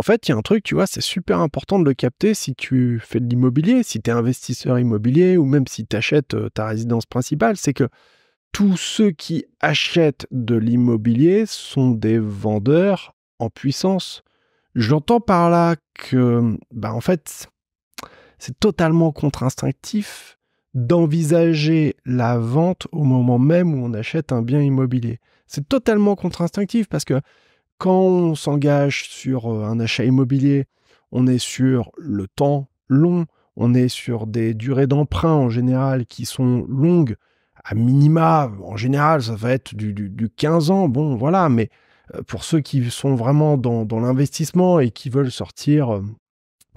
En fait, il y a un truc, tu vois, c'est super important de le capter si tu fais de l'immobilier, si tu es investisseur immobilier ou même si tu achètes euh, ta résidence principale, c'est que tous ceux qui achètent de l'immobilier sont des vendeurs en puissance. J'entends par là que, bah en fait, c'est totalement contre-instinctif d'envisager la vente au moment même où on achète un bien immobilier. C'est totalement contre-instinctif parce que quand on s'engage sur euh, un achat immobilier, on est sur le temps long, on est sur des durées d'emprunt en général qui sont longues, à minima, en général, ça va être du, du, 15 ans, bon voilà, mais euh, pour ceux qui sont vraiment dans l'investissement et qui veulent sortir euh,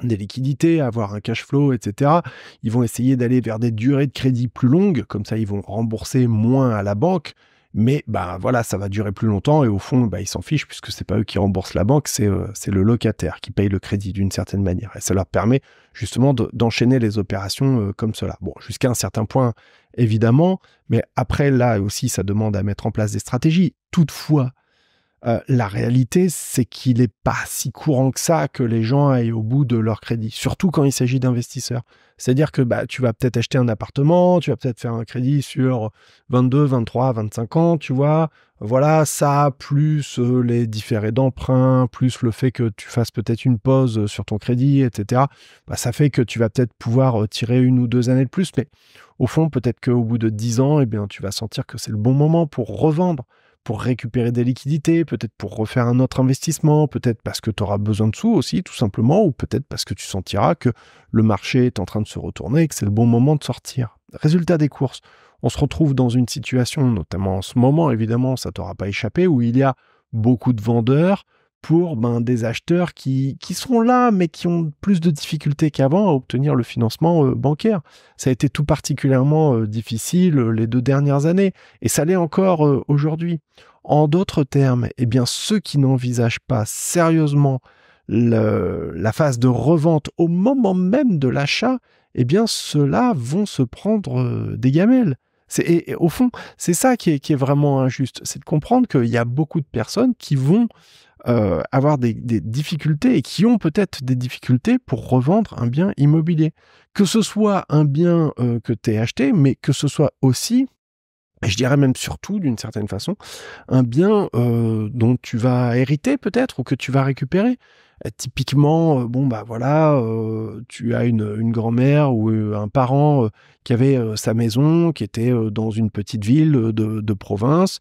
des liquidités, avoir un cash flow, etc. Ils vont essayer d'aller vers des durées de crédit plus longues, comme ça ils vont rembourser moins à la banque, mais bah voilà, ça va durer plus longtemps et au fond, bah, ils s'en fichent puisque c'est pas eux qui remboursent la banque, c'est euh, le locataire qui paye le crédit d'une certaine manière. Et ça leur permet justement d'enchaîner les opérations euh, comme cela. Bon, jusqu'à un certain point, évidemment, mais après, là aussi, ça demande à mettre en place des stratégies. Toutefois, euh, la réalité, c'est qu'il n'est pas si courant que ça que les gens aillent au bout de leur crédit, surtout quand il s'agit d'investisseurs. C'est-à-dire que bah, tu vas peut-être acheter un appartement, tu vas peut-être faire un crédit sur 22, 23, 25 ans, tu vois. Voilà, ça, plus euh, les différés d'emprunt, plus le fait que tu fasses peut-être une pause sur ton crédit, etc. Bah, ça fait que tu vas peut-être pouvoir euh, tirer une ou deux années de plus, mais au fond, peut-être qu'au bout de 10 ans, eh bien, tu vas sentir que c'est le bon moment pour revendre pour récupérer des liquidités, peut-être pour refaire un autre investissement, peut-être parce que tu auras besoin de sous aussi, tout simplement, ou peut-être parce que tu sentiras que le marché est en train de se retourner et que c'est le bon moment de sortir. Résultat des courses, on se retrouve dans une situation, notamment en ce moment, évidemment, ça t'aura pas échappé, où il y a beaucoup de vendeurs, pour ben, des acheteurs qui, qui sont là, mais qui ont plus de difficultés qu'avant à obtenir le financement euh, bancaire. Ça a été tout particulièrement euh, difficile euh, les deux dernières années, et ça l'est encore aujourd'hui. En d'autres termes, eh bien, ceux qui n'envisagent pas sérieusement la phase de revente au moment même de l'achat, eh bien, ceux-là vont se prendre des gamelles. et, au fond, c'est ça qui est, qui est, vraiment injuste, c'est de comprendre qu'il y a beaucoup de personnes qui vont euh, avoir des, difficultés et qui ont peut-être des difficultés pour revendre un bien immobilier. Que ce soit un bien euh, que tu as acheté, mais que ce soit aussi, et je dirais même surtout d'une certaine façon, un bien euh, dont tu vas hériter peut-être ou que tu vas récupérer typiquement, bon bah voilà, tu as une, grand-mère ou un parent qui avait sa maison, qui était dans une petite ville de province,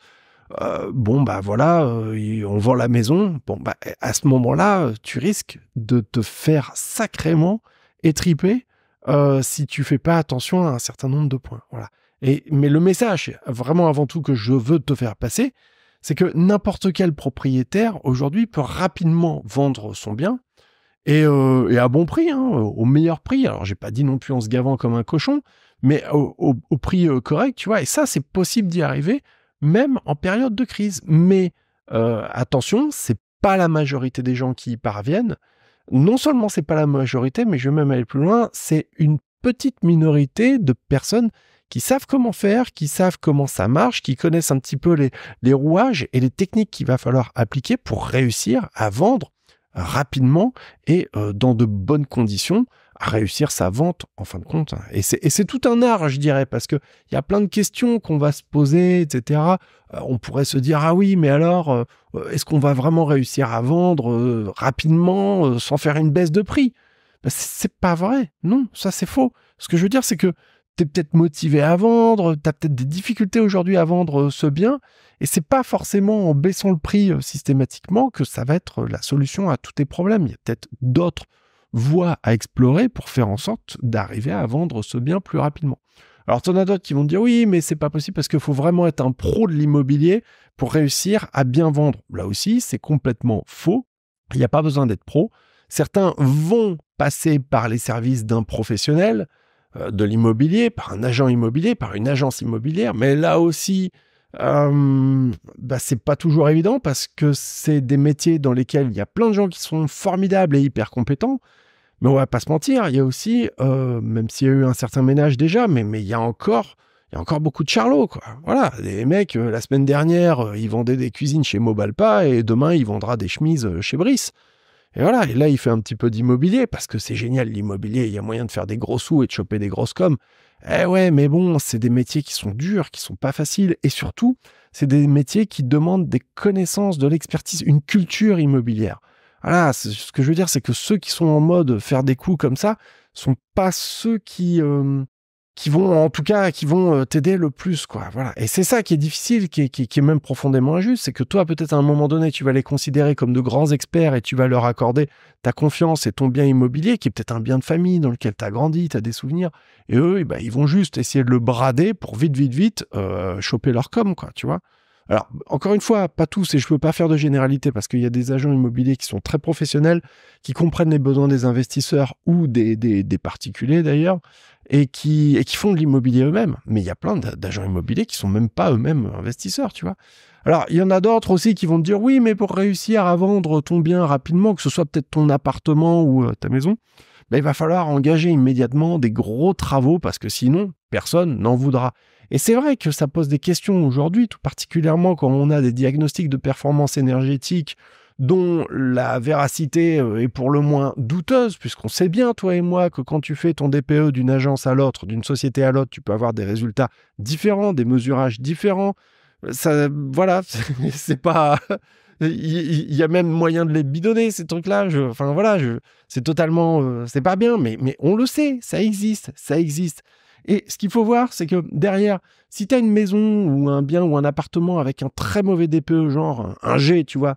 euh, bon bah voilà, euh, on vend la maison. Bon bah à ce moment-là, tu risques de te faire sacrément étriper euh, si tu fais pas attention à un certain nombre de points. Voilà. Et mais le message vraiment avant tout que je veux te faire passer, c'est que n'importe quel propriétaire aujourd'hui peut rapidement vendre son bien. Et, à bon prix, hein, au meilleur prix. Alors, j'ai pas dit non plus en se gavant comme un cochon, mais au prix correct, tu vois. Et ça, c'est possible d'y arriver même en période de crise. Mais attention, euh, attention, c'est pas la majorité des gens qui y parviennent. Non seulement c'est pas la majorité, mais je vais même aller plus loin, c'est une petite minorité de personnes qui savent comment faire, qui savent comment ça marche, qui connaissent un petit peu les, rouages et les techniques qu'il va falloir appliquer pour réussir à vendre rapidement et euh, dans de bonnes conditions réussir sa vente en fin de compte. Et c'est tout un art, je dirais, parce qu'il y a plein de questions qu'on va se poser, etc. Euh, on pourrait se dire, ah oui, mais alors, euh, euh, est-ce qu'on va vraiment réussir à vendre rapidement sans faire une baisse de prix ben, C'est pas vrai. Non, ça c'est faux. Ce que je veux dire, c'est que tu es peut-être motivé à vendre, tu as peut-être des difficultés aujourd'hui à vendre ce bien, et c'est pas forcément en baissant le prix systématiquement que ça va être la solution à tous tes problèmes. Il y a peut-être d'autres voies à explorer pour faire en sorte d'arriver à vendre ce bien plus rapidement. Alors, tu en as d'autres qui vont dire oui, mais c'est pas possible parce qu'il faut vraiment être un pro de l'immobilier pour réussir à bien vendre. Là aussi, c'est complètement faux. Il n'y a pas besoin d'être pro. Certains vont passer par les services d'un professionnel euh, de l'immobilier, par un agent immobilier, par une agence immobilière, mais là aussi, euh, bah, c'est pas toujours évident parce que c'est des métiers dans lesquels il y a plein de gens qui sont formidables et hyper compétents, mais on va pas se mentir, il y a aussi, euh, même s'il y a eu un certain ménage déjà, mais, il y a encore il y a encore beaucoup de charlots, quoi. Voilà, les mecs, euh, la semaine dernière, euh, ils vendaient des cuisines chez Mobalpa et demain, ils vendront des chemises chez Brice. Et voilà, et là, il fait un petit peu d'immobilier parce que c'est génial, l'immobilier, il y a moyen de faire des gros sous et de choper des grosses coms. Eh ouais, mais bon, c'est des métiers qui sont durs, qui sont pas faciles et surtout, c'est des métiers qui demandent des connaissances, de l'expertise, une culture immobilière. Voilà, ce que je veux dire, c'est que ceux qui sont en mode faire des coups comme ça sont pas ceux qui euh, qui vont en tout cas qui vont euh, t'aider le plus quoi. Voilà. Et c'est ça qui est difficile, qui est, qui, est même profondément injuste, c'est que toi peut-être à un moment donné tu vas les considérer comme de grands experts et tu vas leur accorder ta confiance et ton bien immobilier qui est peut-être un bien de famille dans lequel tu as grandi, tu as des souvenirs et eux eh ben, ils vont juste essayer de le brader pour vite vite vite euh, choper leur com quoi, tu vois. Alors, encore une fois, pas tous, et je ne peux pas faire de généralité parce qu'il y a des agents immobiliers qui sont très professionnels, qui comprennent les besoins des investisseurs ou des, particuliers d'ailleurs, et qui, font de l'immobilier eux-mêmes. Mais il y a plein d'agents immobiliers qui sont même pas eux-mêmes investisseurs, tu vois. Alors, il y en a d'autres aussi qui vont te dire oui, mais pour réussir à vendre ton bien rapidement, que ce soit peut-être ton appartement ou euh, ta maison, ben, il va falloir engager immédiatement des gros travaux parce que sinon, personne n'en voudra. Et c'est vrai que ça pose des questions aujourd'hui, tout particulièrement quand on a des diagnostics de performance énergétique dont la véracité euh, est pour le moins douteuse, puisqu'on sait bien, toi et moi, que quand tu fais ton DPE d'une agence à l'autre, d'une société à l'autre, tu peux avoir des résultats différents, des mesurages différents ça, voilà, c'est pas. Il y a même moyen de les bidonner, ces trucs-là. Je, enfin, voilà, je, c'est totalement. Euh, c'est pas bien, mais, mais on le sait, ça existe, ça existe. Et ce qu'il faut voir, c'est que derrière, si tu as une maison ou un bien ou un appartement avec un très mauvais DPE, genre un G, tu vois,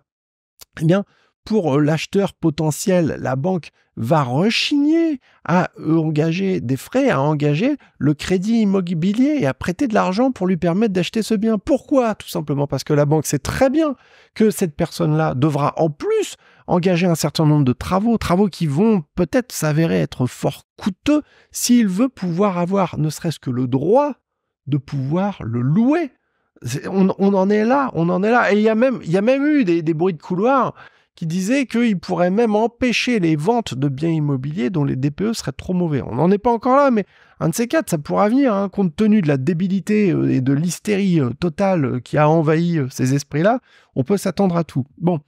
eh bien, pour euh, l'acheteur potentiel, la banque va rechigner à euh, engager des frais, à engager le crédit immobilier et à prêter de l'argent pour lui permettre d'acheter ce bien. Pourquoi Tout simplement parce que la banque sait très bien que cette personne-là devra en plus engager un certain nombre de travaux, travaux qui vont peut-être s'avérer être fort coûteux s'il veut pouvoir avoir ne serait-ce que le droit de pouvoir le louer. On, en est là, on en est là. Et il y a même, y a même eu des, des bruits de couloir qui disait qu'il pourrait même empêcher les ventes de biens immobiliers dont les DPE seraient trop mauvais. On n'en est pas encore là, mais un de ces quatre, ça pourra venir, hein, compte tenu de la débilité euh, et de l'hystérie euh, totale euh, qui a envahi ces esprits-là, on peut s'attendre à tout. Bon,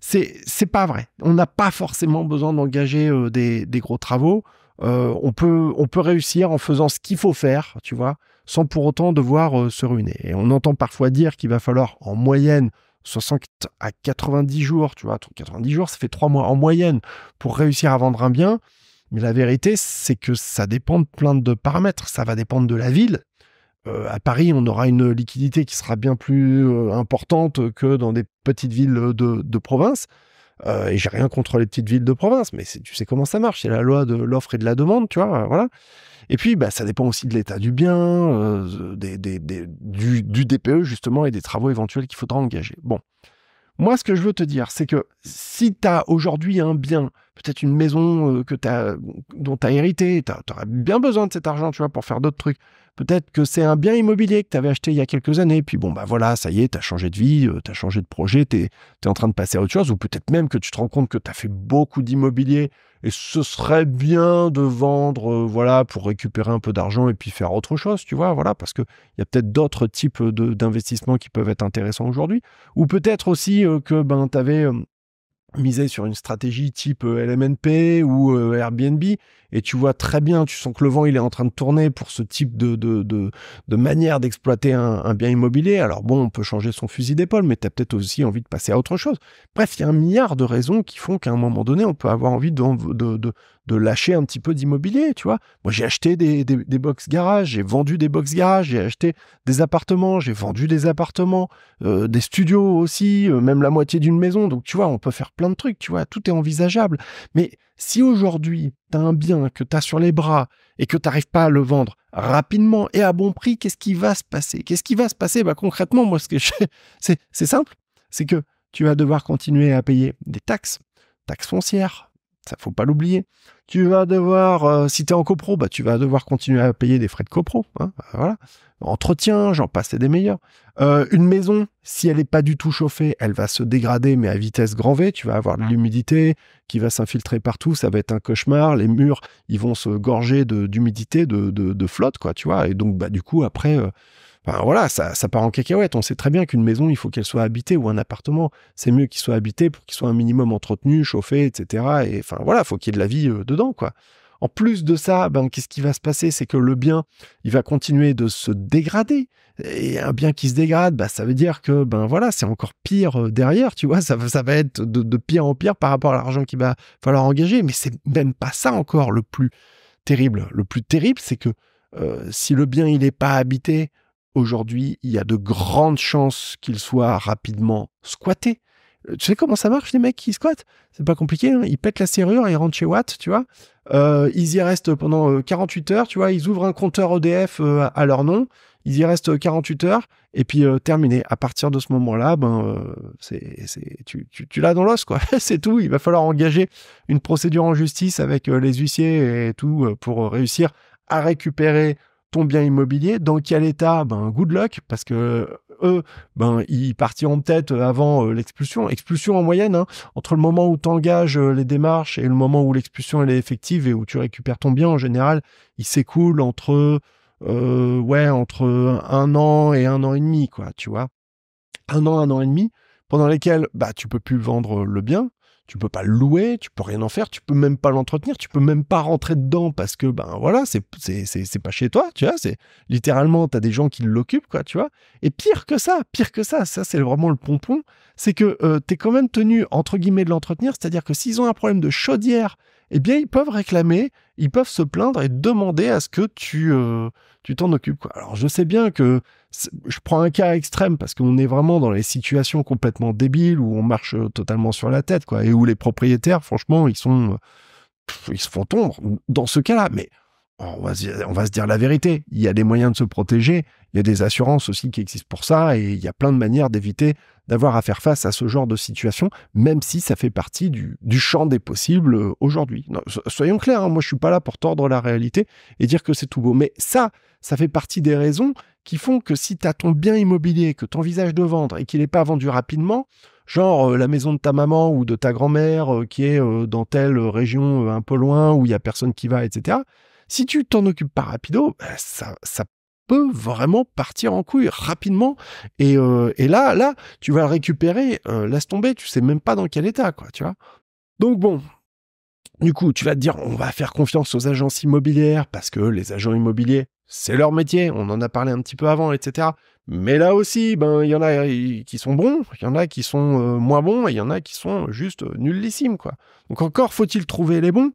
c'est, c'est pas vrai. On n'a pas forcément besoin d'engager des, gros travaux. on, peut, on peut réussir en faisant ce qu'il faut faire, tu vois, sans pour autant devoir se ruiner. Et on entend parfois dire qu'il va falloir en moyenne 60 à 90 jours, tu vois. 90 jours, ça fait 3 mois en moyenne pour réussir à vendre un bien. Mais la vérité, c'est que ça dépend de plein de paramètres. Ça va dépendre de la ville. Euh, à Paris, on aura une liquidité qui sera bien plus euh, importante que dans des petites villes de province. Euh, et j'ai rien contre les petites villes de province, mais tu sais comment ça marche, c'est la loi de l'offre et de la demande, tu vois, voilà. Et puis, bah, ça dépend aussi de l'état du bien, euh, des, du, du, DPE justement et des travaux éventuels qu'il faudra engager. Bon, moi, ce que je veux te dire, c'est que si tu as aujourd'hui un bien, peut-être une maison euh, que as, dont tu as hérité, tu aurais bien besoin de cet argent, tu vois, pour faire d'autres trucs. Peut-être que c'est un bien immobilier que tu avais acheté il y a quelques années, puis bon, ben voilà, ça y est, tu as changé de vie, euh, tu as changé de projet, tu es, en train de passer à autre chose, ou peut-être même que tu te rends compte que tu as fait beaucoup d'immobilier et ce serait bien de vendre, euh, voilà, pour récupérer un peu d'argent et puis faire autre chose, tu vois, voilà, parce qu'il y a peut-être d'autres types d'investissements qui peuvent être intéressants aujourd'hui, ou peut-être aussi euh, que ben, tu avais. misé sur une stratégie type LMNP ou Airbnb et tu vois très bien, tu sens que le vent il est en train de tourner pour ce type de, de, de, manière d'exploiter un, bien immobilier. Alors bon, on peut changer son fusil d'épaule, mais tu as peut-être aussi envie de passer à autre chose. Bref, il y a un milliard de raisons qui font qu'à un moment donné, on peut avoir envie de, de, de lâcher un petit peu d'immobilier, tu vois. Moi, j'ai acheté des, des, box garages, j'ai vendu des box garages, j'ai acheté des appartements, j'ai vendu des appartements, euh, des studios aussi, euh, même la moitié d'une maison. Donc, tu vois, on peut faire plein de trucs, tu vois, tout est envisageable. Mais si aujourd'hui, tu as un bien que tu as sur les bras et que tu n'arrives pas à le vendre rapidement et à bon prix, qu'est-ce qui va se passer Qu'est-ce qui va se passer bah, Concrètement, moi, ce que c'est simple, c'est que tu vas devoir continuer à payer des taxes, taxes foncières, ça faut pas l'oublier. Tu vas devoir, euh, si tu es en copro, bah, tu vas devoir continuer à payer des frais de copro. Hein. Bah, voilà. Entretien, j'en passe c'est des meilleurs. Euh, une maison, si elle n'est pas du tout chauffée, elle va se dégrader, mais à vitesse grand V. Tu vas avoir de l'humidité qui va s'infiltrer partout. Ça va être un cauchemar. Les murs, ils vont se gorger d'humidité, de, de, flotte, quoi, tu vois. Et donc, bah, du coup, après, euh, voilà, ça, ça, part en cacahuète. On sait très bien qu'une maison, il faut qu'elle soit habitée ou un appartement. C'est mieux qu'il soit habité pour qu'il soit un minimum entretenu, chauffé, etc. Et enfin, voilà, faut qu'il y ait de la vie euh, dedans, quoi. En plus de ça, ben, qu'est-ce qui va se passer C'est que le bien, il va continuer de se dégrader. Et un bien qui se dégrade, ben, ça veut dire que ben voilà, c'est encore pire euh, derrière, tu vois. Ça, va être de, pire en pire par rapport à l'argent qu'il va falloir engager. Mais c'est même pas ça encore le plus terrible. Le plus terrible, c'est que euh, si le bien il n'est pas habité, Aujourd'hui, il y a de grandes chances qu'il soit rapidement squatté. Euh, tu sais comment ça marche, les mecs qui squattent C'est pas compliqué, hein. ils pètent la serrure et ils rentrent chez Watt, tu vois. Euh, ils y restent pendant 48 euh, heures, tu vois, ils ouvrent un compteur EDF à leur nom, ils y restent 48 heures, et puis terminé. À partir de ce moment-là, ben, c'est, tu l'as dans l'os, quoi. c'est tout. Il va falloir engager une procédure en justice avec les huissiers et tout pour réussir à récupérer ton bien immobilier, dans quel état Ben, good luck, parce que eux, ben, ils partiront en tête euh, avant euh, l'expulsion. Expulsion en moyenne, hein. entre le moment où tu engages euh, les démarches et le moment où l'expulsion est effective et où tu récupères ton bien, en général, il s'écoule entre, ouais, entre un an et un an et demi, quoi, tu vois. Un an, un an et demi, pendant lesquels bah, tu peux plus vendre le bien, tu peux pas le louer, tu peux rien en faire, tu peux même pas l'entretenir, tu peux même pas rentrer dedans parce que ben voilà, c'est c'est pas chez toi, tu vois, c'est littéralement tu as des gens qui l'occupent quoi, tu vois. Et pire que ça, pire que ça, ça c'est vraiment le pompon, c'est que euh, tu es quand même tenu entre guillemets de l'entretenir, c'est-à-dire que s'ils ont un problème de chaudière, eh bien ils peuvent réclamer, ils peuvent se plaindre et demander à ce que tu euh, tu t'en occupes quoi. Alors je sais bien que je prends un cas extrême parce qu'on est vraiment dans les situations complètement débiles où on marche euh, totalement sur la tête, et où les propriétaires, franchement, ils sont, ils se font tomber dans ce cas-là. Mais on va, se dire la vérité. Il y a des moyens de se protéger. Il y a des assurances aussi qui existent pour ça. Et il y a plein de manières d'éviter d'avoir à faire face à ce genre de situation, même si ça fait partie du, champ des possibles euh, aujourd'hui. Soyons clairs, hein, moi je suis pas là pour tordre la réalité et dire que c'est tout beau. Mais ça, ça fait partie des raisons qui font que si tu as ton bien immobilier que tu envisages de vendre et qu'il n'est pas vendu rapidement, genre euh, la maison de ta maman ou de ta grand-mère euh, qui est euh, dans telle région un peu loin où il n'y a personne qui va, etc., si tu t'en occupes pas rapido, bah, ça, peut vraiment partir en couille rapidement. Et, là, là, tu vas le récupérer, laisse tomber, tu sais même pas dans quel état, quoi, tu vois. Donc bon, du coup, tu vas te dire, on va faire confiance aux agences immobilières parce que les agents immobiliers, c'est leur métier, on en a parlé un petit peu avant, etc. Mais là aussi, ben, il y en a euh, qui sont bons, il y en a qui sont euh, moins bons, et il y en a qui sont juste nullissimes, quoi. Donc encore faut-il trouver les bons.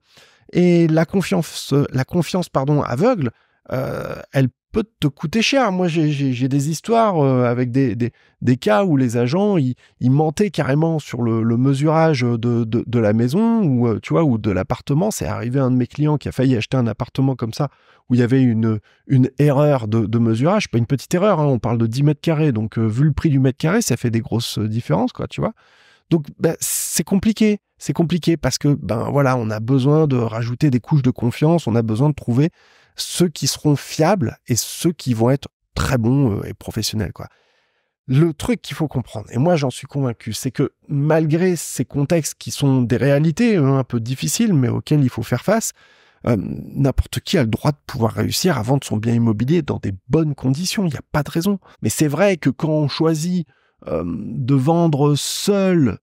Et la confiance, euh, la confiance pardon, aveugle, euh, elle peut te coûter cher. Moi, j'ai des histoires euh, avec des, des, cas où les agents, ils, mentaient carrément sur le, mesurage de, de, la maison ou, euh, tu vois, ou de l'appartement. C'est arrivé à un de mes clients qui a failli acheter un appartement comme ça, où il y avait une, une erreur de, de mesurage. Pas une petite erreur, hein, on parle de 10 mètres carrés. Donc, euh, vu le prix du mètre carré, ça fait des grosses différences, quoi, tu vois. Donc bah, c'est compliqué, c'est compliqué parce que ben voilà, on a besoin de rajouter des couches de confiance, on a besoin de trouver ceux qui seront fiables et ceux qui vont être très bons euh, et professionnels, quoi. Le truc qu'il faut comprendre, et moi j'en suis convaincu, c'est que malgré ces contextes qui sont des réalités euh, un peu difficiles, mais auxquelles il faut faire face, euh, n'importe qui a le droit de pouvoir réussir à vendre son bien immobilier dans des bonnes conditions, il n'y a pas de raison. Mais c'est vrai que quand on choisit de vendre seul,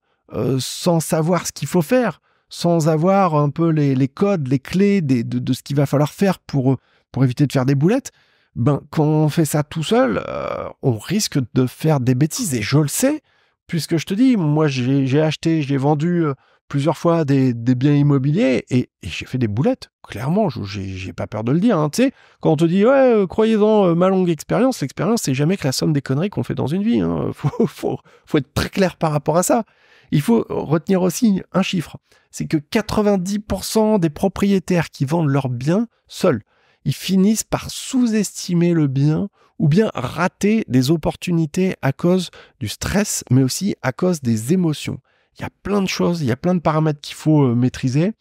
sans savoir ce qu'il faut faire, sans avoir un peu les, codes, les clés de, ce qu'il va falloir faire euh, pour, éviter de faire des boulettes, ben, quand on fait ça tout seul, euh, on risque de faire des bêtises. Et je le sais, puisque je te dis, moi j'ai acheté, j'ai vendu euh, plusieurs fois des, biens immobiliers et, j'ai fait des boulettes. Clairement, j'ai pas peur de le dire. Hein. Tu sais, quand on te dit, ouais, euh, croyez-en euh, ma longue expérience, l'expérience, c'est jamais que la somme des conneries qu'on fait dans une vie. Hein. Faut, faut être très clair par rapport à ça. Il faut retenir aussi un chiffre. C'est que 90% des propriétaires qui vendent leurs biens seuls, ils finissent par sous-estimer le bien ou bien rater des opportunités à cause du stress, mais aussi à cause des émotions. Il y a plein de choses, il y a plein de paramètres qu'il faut euh, maîtriser.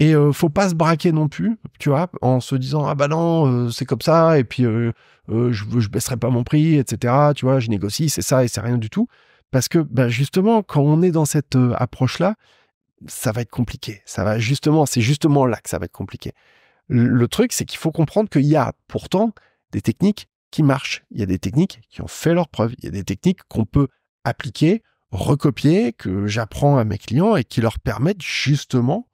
Et ne euh, faut pas se braquer non plus, tu vois, en se disant ah bah non euh, c'est comme ça et puis je je baisserai pas mon prix, etc. Tu vois, je négocie, c'est ça et c'est rien du tout. Parce que bah, justement quand on est dans cette approche là, ça va être compliqué. Ça va justement, c'est justement là que ça va être compliqué. Le, le truc c'est qu'il faut comprendre qu'il y a pourtant des techniques qui marchent. Il y a des techniques qui ont fait leur preuve. Il y a des techniques qu'on peut appliquer recopier, que j'apprends à mes clients et qui leur permettent justement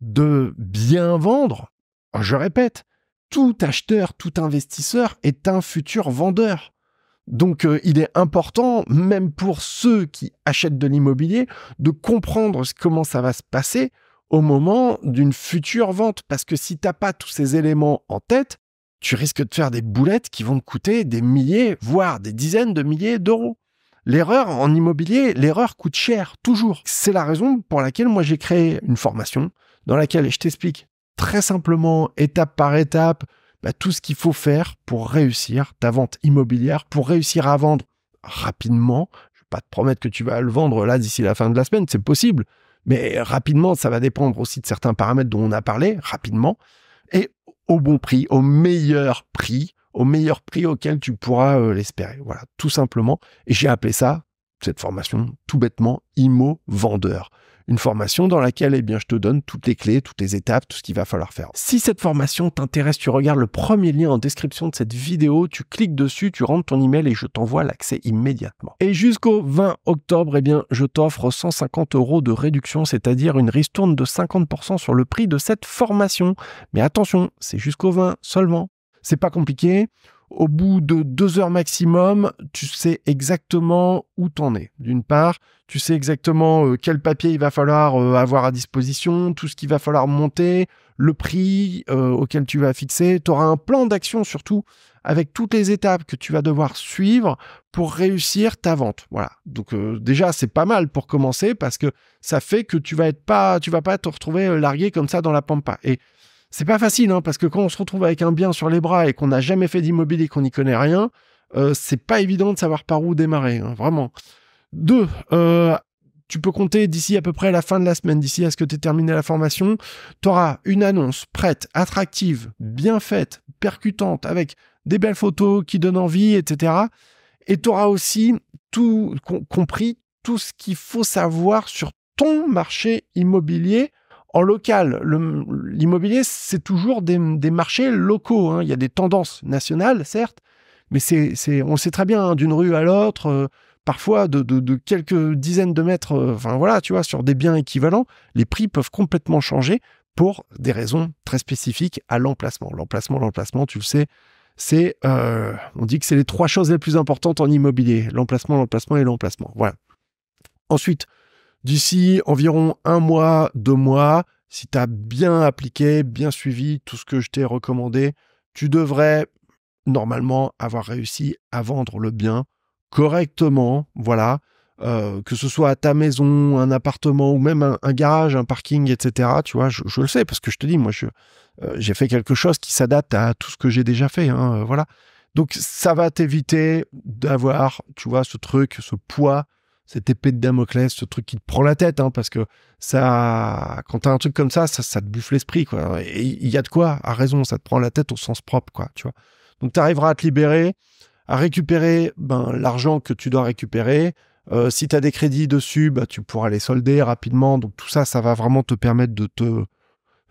de bien vendre. Je répète, tout acheteur, tout investisseur est un futur vendeur. Donc euh, il est important, même pour ceux qui achètent de l'immobilier, de comprendre comment ça va se passer au moment d'une future vente. Parce que si tu n'as pas tous ces éléments en tête, tu risques de faire des boulettes qui vont te coûter des milliers, voire des dizaines de milliers d'euros. L'erreur en immobilier, l'erreur coûte cher, toujours. C'est la raison pour laquelle moi j'ai créé une formation dans laquelle je t'explique très simplement, étape par étape, bah, tout ce qu'il faut faire pour réussir ta vente immobilière, pour réussir à vendre rapidement. Je ne vais pas te promettre que tu vas le vendre là d'ici la fin de la semaine, c'est possible. Mais rapidement, ça va dépendre aussi de certains paramètres dont on a parlé, rapidement. Et au bon prix, au meilleur prix, au meilleur prix auquel tu pourras euh, l'espérer. Voilà, tout simplement. Et j'ai appelé ça, cette formation, tout bêtement, IMO vendeur. Une formation dans laquelle, eh bien, je te donne toutes les clés, toutes les étapes, tout ce qu'il va falloir faire. Si cette formation t'intéresse, tu regardes le premier lien en description de cette vidéo, tu cliques dessus, tu rentres ton email et je t'envoie l'accès immédiatement. Et jusqu'au 20 octobre, eh bien, je t'offre 150 euros de réduction, c'est-à-dire une ristourne de 50% sur le prix de cette formation. Mais attention, c'est jusqu'au 20 seulement. C'est pas compliqué. Au bout de deux heures maximum, tu sais exactement où t'en es. D'une part, tu sais exactement euh, quel papier il va falloir euh, avoir à disposition, tout ce qu'il va falloir monter, le prix euh, auquel tu vas fixer. Tu auras un plan d'action surtout avec toutes les étapes que tu vas devoir suivre pour réussir ta vente. Voilà. Donc déjà c'est pas mal pour commencer parce que ça fait que tu vas être pas tu vas pas te retrouver largué comme ça dans la pampa. Et c'est pas facile, hein, parce que quand on se retrouve avec un bien sur les bras et qu'on n'a jamais fait d'immobilier, et qu'on n'y connaît rien, euh, c'est pas évident de savoir par où démarrer, hein, vraiment. Deux, euh, tu peux compter d'ici à peu près la fin de la semaine, d'ici à ce que tu aies terminé la formation, tu auras une annonce prête, attractive, bien faite, percutante, avec des belles photos qui donnent envie, etc. Et tu auras aussi tout compris tout ce qu'il faut savoir sur ton marché immobilier en local, l'immobilier, c'est toujours des, marchés locaux. Hein. Il y a des tendances nationales, certes, mais c'est, on sait très bien, hein, d'une rue à l'autre, euh, parfois de, quelques dizaines de mètres, euh, enfin voilà, tu vois, sur des biens équivalents, les prix peuvent complètement changer pour des raisons très spécifiques à l'emplacement. L'emplacement, l'emplacement, tu le sais, c'est, euh, on dit que c'est les trois choses les plus importantes en immobilier l'emplacement, l'emplacement et l'emplacement. Voilà. Ensuite, D'ici environ un mois, deux mois, si tu as bien appliqué, bien suivi tout ce que je t'ai recommandé, tu devrais normalement avoir réussi à vendre le bien correctement, voilà, euh, que ce soit à ta maison, un appartement ou même un, garage, un parking, etc. Tu vois, je, le sais parce que je te dis, moi, euh, j'ai fait quelque chose qui s'adapte à tout ce que j'ai déjà fait, hein, euh, voilà. Donc ça va t'éviter d'avoir, tu vois, ce truc, ce poids cette épée de Damoclès, ce truc qui te prend la tête, hein, parce que ça, quand as un truc comme ça, ça, te bouffe l'esprit, quoi. Et il y a de quoi, à raison, ça te prend la tête au sens propre, quoi, tu vois. Donc t'arriveras à te libérer, à récupérer ben, l'argent que tu dois récupérer. Euh, si t'as des crédits dessus, bah, tu pourras les solder rapidement. Donc tout ça, ça va vraiment te permettre de te,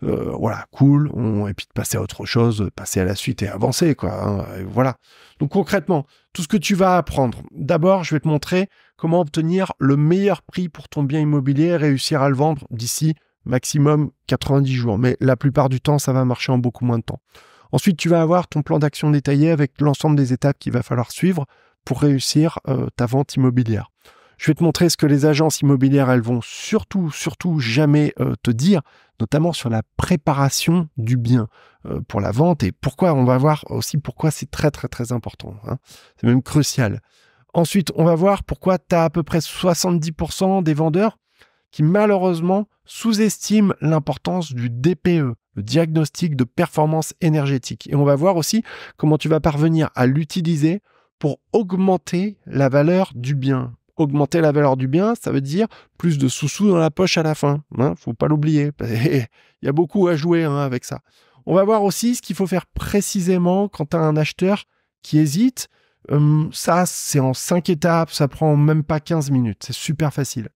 euh, voilà, cool, et puis de passer à autre chose, passer à la suite et avancer, quoi. Hein, voilà. Donc concrètement, tout ce que tu vas apprendre, d'abord, je vais te montrer comment obtenir le meilleur prix pour ton bien immobilier et réussir à le vendre d'ici maximum 90 jours. Mais la plupart du temps, ça va marcher en beaucoup moins de temps. Ensuite, tu vas avoir ton plan d'action détaillé avec l'ensemble des étapes qu'il va falloir suivre pour réussir euh, ta vente immobilière. Je vais te montrer ce que les agences immobilières, elles vont surtout, surtout jamais euh, te dire, notamment sur la préparation du bien euh, pour la vente et pourquoi on va voir aussi pourquoi c'est très, très, très important. Hein. C'est même crucial. Ensuite, on va voir pourquoi tu as à peu près 70% des vendeurs qui malheureusement sous-estiment l'importance du DPE, le diagnostic de performance énergétique. Et on va voir aussi comment tu vas parvenir à l'utiliser pour augmenter la valeur du bien. Augmenter la valeur du bien, ça veut dire plus de sous-sous dans la poche à la fin. ne hein, faut pas l'oublier. Il y a beaucoup à jouer hein, avec ça. On va voir aussi ce qu'il faut faire précisément quand tu as un acheteur qui hésite, Hum, ça, c'est en cinq étapes, ça prend même pas 15 minutes, c'est super facile.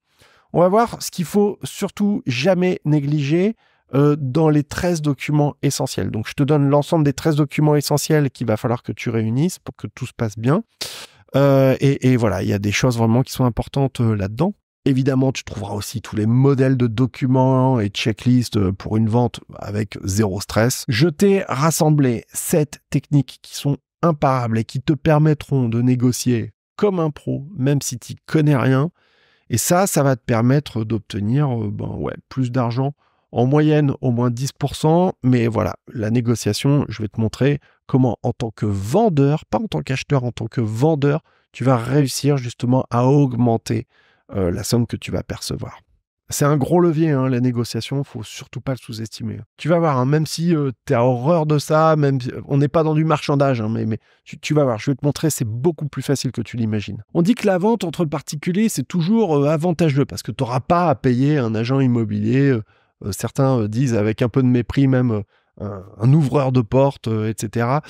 On va voir ce qu'il faut surtout jamais négliger euh, dans les 13 documents essentiels. Donc, je te donne l'ensemble des 13 documents essentiels qu'il va falloir que tu réunisses pour que tout se passe bien. Euh, et, et, voilà, il y a des choses vraiment qui sont importantes euh, là-dedans. Évidemment, tu trouveras aussi tous les modèles de documents et checklists pour une vente avec zéro stress. Je t'ai rassemblé sept techniques qui sont imparables et qui te permettront de négocier comme un pro, même si tu connais rien. Et ça, ça va te permettre d'obtenir euh, ben ouais, plus d'argent, en moyenne au moins 10%. Mais voilà, la négociation, je vais te montrer comment en tant que vendeur, pas en tant qu'acheteur, en tant que vendeur, tu vas réussir justement à augmenter euh, la somme que tu vas percevoir. C'est un gros levier, hein, la négociation, faut surtout pas le sous-estimer. Tu vas voir, hein, même si euh, tu as horreur de ça, même on n'est pas dans du marchandage, hein, mais, tu, vas voir, je vais te montrer, c'est beaucoup plus facile que tu l'imagines. On dit que la vente entre particuliers, c'est toujours euh, avantageux, parce que tu n'auras pas à payer un agent immobilier, euh, certains disent avec un peu de mépris même, un, un, ouvreur de porte, etc.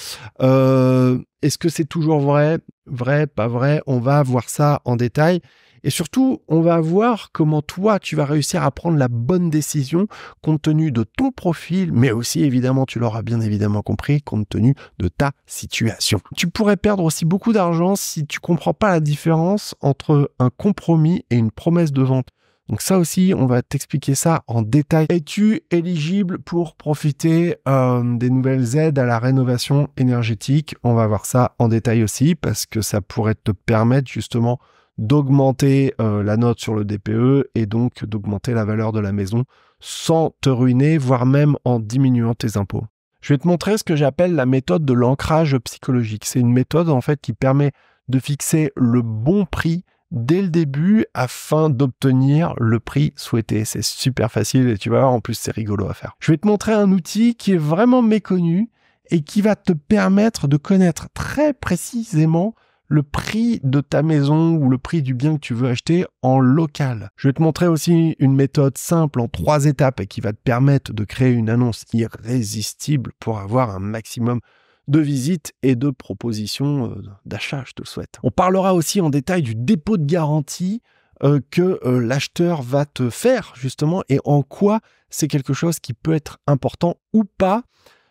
Est-ce que c'est toujours vrai Vrai, pas vrai On va voir ça en détail. Et surtout, on va voir comment toi, tu vas réussir à prendre la bonne décision compte tenu de ton profil, mais aussi évidemment, tu l'auras bien évidemment compris, compte tenu de ta situation. Tu pourrais perdre aussi beaucoup d'argent si tu comprends pas la différence entre un compromis et une promesse de vente. Donc ça aussi, on va t'expliquer ça en détail. Es-tu éligible pour profiter euh, des nouvelles aides à la rénovation énergétique On va voir ça en détail aussi parce que ça pourrait te permettre justement d'augmenter euh, la note sur le DPE et donc d'augmenter la valeur de la maison sans te ruiner, voire même en diminuant tes impôts. Je vais te montrer ce que j'appelle la méthode de l'ancrage psychologique. C'est une méthode en fait qui permet de fixer le bon prix dès le début afin d'obtenir le prix souhaité. C'est super facile et tu vas voir, en plus c'est rigolo à faire. Je vais te montrer un outil qui est vraiment méconnu et qui va te permettre de connaître très précisément le prix de ta maison ou le prix du bien que tu veux acheter en local. Je vais te montrer aussi une méthode simple en trois étapes et qui va te permettre de créer une annonce irrésistible pour avoir un maximum de visites et de propositions euh, d'achat, je te le souhaite. On parlera aussi en détail du dépôt de garantie euh, que euh, l'acheteur va te faire justement et en quoi c'est quelque chose qui peut être important ou pas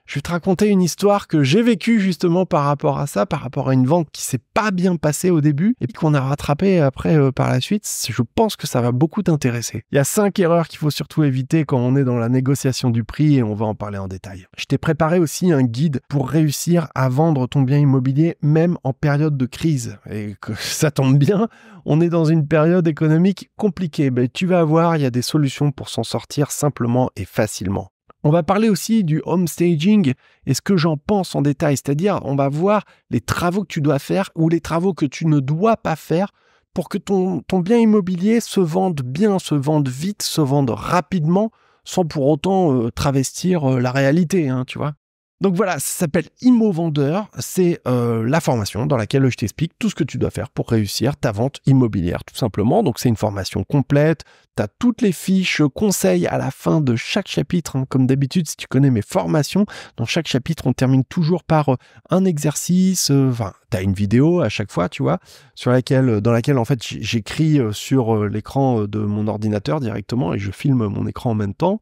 je vais te raconter une histoire que j'ai vécue justement par rapport à ça, par rapport à une vente qui s'est pas bien passée au début et puis qu'on a rattrapé euh, après euh, par la suite. Je pense que ça va beaucoup t'intéresser. Il y a cinq erreurs qu'il faut surtout éviter quand on est dans la négociation du prix et on va en parler en détail. Je t'ai préparé aussi un guide pour réussir à vendre ton bien immobilier même en période de crise. Et que ça tombe bien, on est dans une période économique compliquée. mais tu vas voir, il y a des solutions pour s'en sortir simplement et facilement. On va parler aussi du home staging et ce que j'en pense en détail, c'est-à-dire on va voir les travaux que tu dois faire ou les travaux que tu ne dois pas faire pour que ton, bien immobilier se vende bien, se vende vite, se vende rapidement, sans pour autant euh, travestir euh, la réalité, hein, tu vois. Donc voilà, ça s'appelle Immo Vendeur. C'est euh, la formation dans laquelle je t'explique tout ce que tu dois faire pour réussir ta vente immobilière, tout simplement. Donc c'est une formation complète. Tu as toutes les fiches, conseils à la fin de chaque chapitre. Hein. Comme d'habitude, si tu connais mes formations, dans chaque chapitre, on termine toujours par euh, un exercice. Euh, enfin, tu as une vidéo à chaque fois, tu vois, sur laquelle, dans laquelle en fait j'écris sur l'écran de mon ordinateur directement et je filme mon écran en même temps.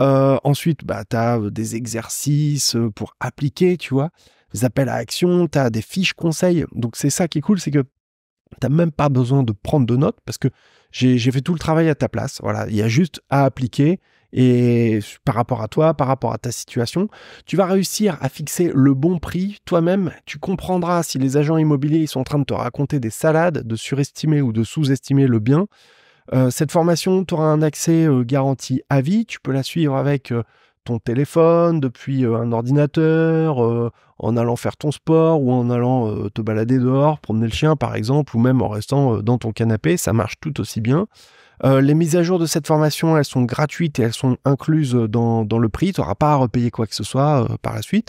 Euh, ensuite, bah, tu as euh, des exercices euh, pour appliquer, tu vois, des appels à action, tu as des fiches conseils. Donc, c'est ça qui est cool, c'est que tu n'as même pas besoin de prendre de notes parce que j'ai fait tout le travail à ta place. Voilà, il y a juste à appliquer et par rapport à toi, par rapport à ta situation, tu vas réussir à fixer le bon prix toi-même. Tu comprendras si les agents immobiliers sont en train de te raconter des salades, de surestimer ou de sous-estimer le bien. Euh, cette formation, tu auras un accès garanti à vie. Tu peux la suivre avec ton téléphone, depuis un ordinateur, en allant faire ton sport ou en allant te balader dehors, promener le chien par exemple, ou même en restant dans ton canapé, ça marche tout aussi bien. Euh, les mises à jour de cette formation, elles sont gratuites et elles sont incluses dans, dans le prix. Tu n'auras pas à repayer quoi que ce soit par la suite.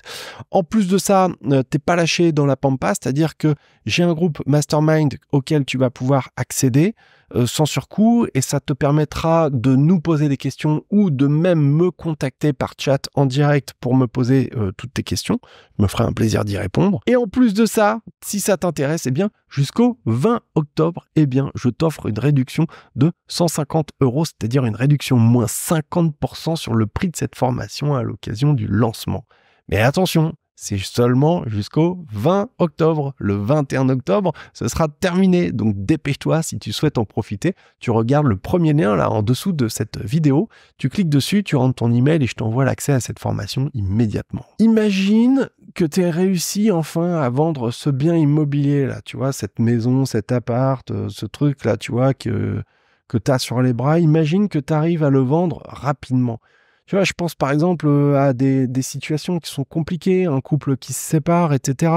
En plus de ça, euh, t'es pas lâché dans la pampa, c'est-à-dire que j'ai un groupe mastermind auquel tu vas pouvoir accéder. Euh, sans surcoût et ça te permettra de nous poser des questions ou de même me contacter par chat en direct pour me poser euh, toutes tes questions. Je me ferai un plaisir d'y répondre. Et en plus de ça, si ça t'intéresse, eh bien, jusqu'au 20 octobre, eh bien, je t'offre une réduction de 150 euros, c'est-à-dire une réduction moins 50% sur le prix de cette formation à l'occasion du lancement. Mais attention, c'est seulement jusqu'au 20 octobre. Le 21 octobre, ce sera terminé. Donc dépêche-toi si tu souhaites en profiter. Tu regardes le premier lien là en dessous de cette vidéo. Tu cliques dessus, tu rentres ton email et je t'envoie l'accès à cette formation immédiatement. Imagine que tu aies réussi enfin à vendre ce bien immobilier là, tu vois, cette maison, cet appart, euh, ce truc là, tu vois, que, que tu as sur les bras. Imagine que tu arrives à le vendre rapidement vois, je pense par exemple euh, à des, situations qui sont compliquées, un couple qui se sépare, etc.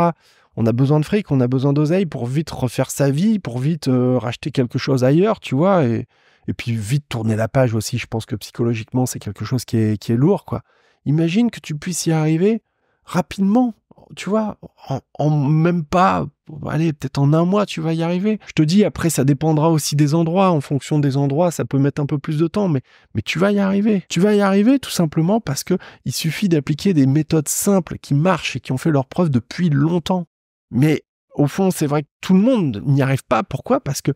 On a besoin de fric, on a besoin d'oseille pour vite refaire sa vie, pour vite euh, racheter quelque chose ailleurs, tu vois, et, et puis vite tourner la page aussi. Je pense que psychologiquement, c'est quelque chose qui est, qui est lourd, quoi. Imagine que tu puisses y arriver rapidement, tu vois, en, même pas, allez, peut-être en un mois, tu vas y arriver. Je te dis, après, ça dépendra aussi des endroits. En fonction des endroits, ça peut mettre un peu plus de temps, mais, tu vas y arriver. Tu vas y arriver tout simplement parce que il suffit d'appliquer des méthodes simples qui marchent et qui ont fait leur preuve depuis longtemps. Mais au fond, c'est vrai que tout le monde n'y arrive pas. Pourquoi? Parce que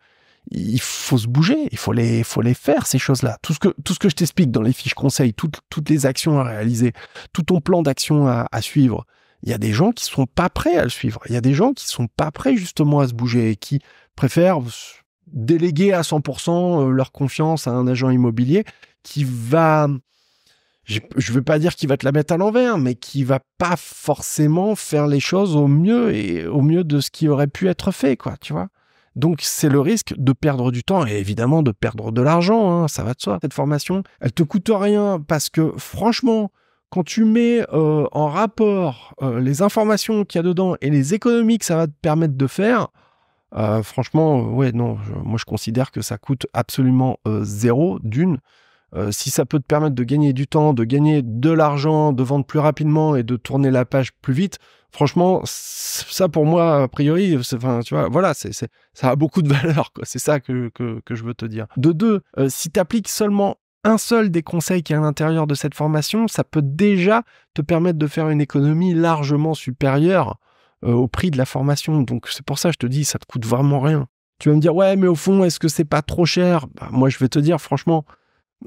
il faut se bouger, il faut les, faut les faire ces choses-là. Tout ce que, je t'explique dans les fiches conseils, toutes, les actions à réaliser, tout ton plan d'action à suivre, il y a des gens qui sont pas prêts à le suivre. Il y a des gens qui sont pas prêts justement à se bouger et qui préfèrent déléguer à 100% euh, leur confiance à un agent immobilier qui va, je ne veux pas dire qu'il va te la mettre à l'envers, mais qui va pas forcément faire les choses au mieux et au mieux de ce qui aurait pu être fait, quoi, tu vois. Donc c'est le risque de perdre du temps et évidemment de perdre de l'argent, hein, ça va de soi. Cette formation, elle te coûte rien parce que franchement, quand tu mets euh, en rapport euh, les informations qu'il y a dedans et les économies que ça va te permettre de faire, euh, franchement, ouais, non, moi je considère que ça coûte absolument zéro d'une. si ça peut te permettre de gagner du temps, de gagner de l'argent, de vendre plus rapidement et de tourner la page plus vite, franchement, ça pour moi, a priori, enfin, tu vois, voilà, ça a beaucoup de valeur. C'est ça que, que, que, je veux te dire. De deux, si tu appliques seulement un seul des conseils qui est à l'intérieur de cette formation, ça peut déjà te permettre de faire une économie largement supérieure euh, au prix de la formation. Donc c'est pour ça que je te dis, ça te coûte vraiment rien. Tu vas me dire, ouais, mais au fond, est-ce que c'est pas trop cher bah, Moi, je vais te dire, franchement,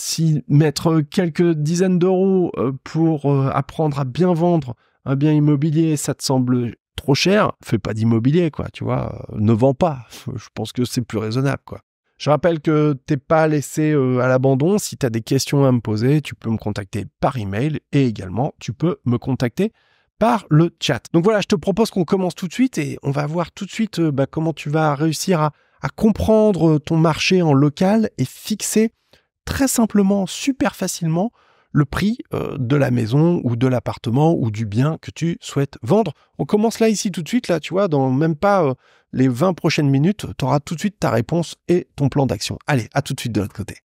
si mettre quelques dizaines d'euros euh, pour euh, apprendre à bien vendre un bien immobilier, ça te semble trop cher, fais pas d'immobilier, quoi, tu vois, ne vends pas. Je pense que c'est plus raisonnable, quoi. Je rappelle que t'es pas laissé euh, à l'abandon. Si tu as des questions à me poser, tu peux me contacter par email et également tu peux me contacter par le chat. Donc voilà, je te propose qu'on commence tout de suite et on va voir tout de suite euh, bah, comment tu vas réussir à, comprendre euh, ton marché en local et fixer très simplement, super facilement, le prix euh, de la maison ou de l'appartement ou du bien que tu souhaites vendre. On commence là ici tout de suite, là, tu vois, dans même pas euh, les 20 prochaines minutes, tu auras tout de suite ta réponse et ton plan d'action. Allez, à tout de suite de l'autre côté.